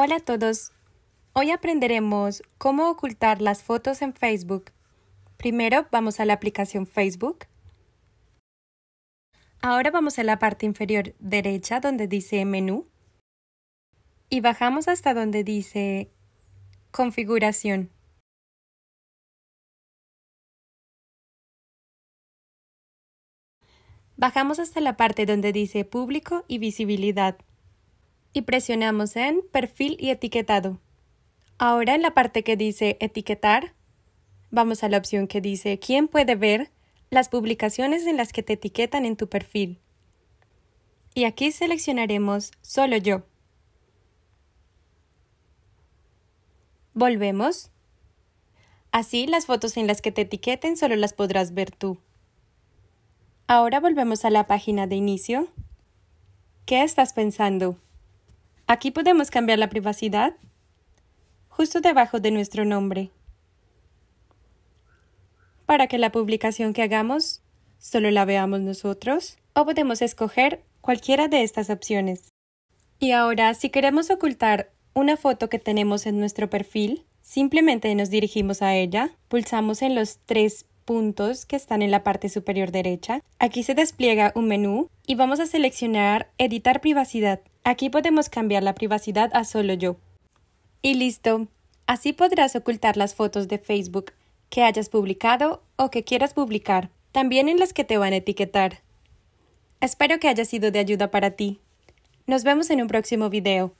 Hola a todos. Hoy aprenderemos cómo ocultar las fotos en Facebook. Primero vamos a la aplicación Facebook. Ahora vamos a la parte inferior derecha donde dice menú y bajamos hasta donde dice configuración. Bajamos hasta la parte donde dice público y visibilidad y presionamos en perfil y etiquetado. Ahora en la parte que dice etiquetar, vamos a la opción que dice quién puede ver las publicaciones en las que te etiquetan en tu perfil. Y aquí seleccionaremos solo yo. Volvemos. Así las fotos en las que te etiqueten solo las podrás ver tú. Ahora volvemos a la página de inicio. ¿Qué estás pensando? Aquí podemos cambiar la privacidad justo debajo de nuestro nombre para que la publicación que hagamos solo la veamos nosotros o podemos escoger cualquiera de estas opciones. Y ahora, si queremos ocultar una foto que tenemos en nuestro perfil, simplemente nos dirigimos a ella, pulsamos en los tres puntos que están en la parte superior derecha. Aquí se despliega un menú y vamos a seleccionar Editar privacidad. Aquí podemos cambiar la privacidad a solo yo. Y listo. Así podrás ocultar las fotos de Facebook que hayas publicado o que quieras publicar, también en las que te van a etiquetar. Espero que haya sido de ayuda para ti. Nos vemos en un próximo video.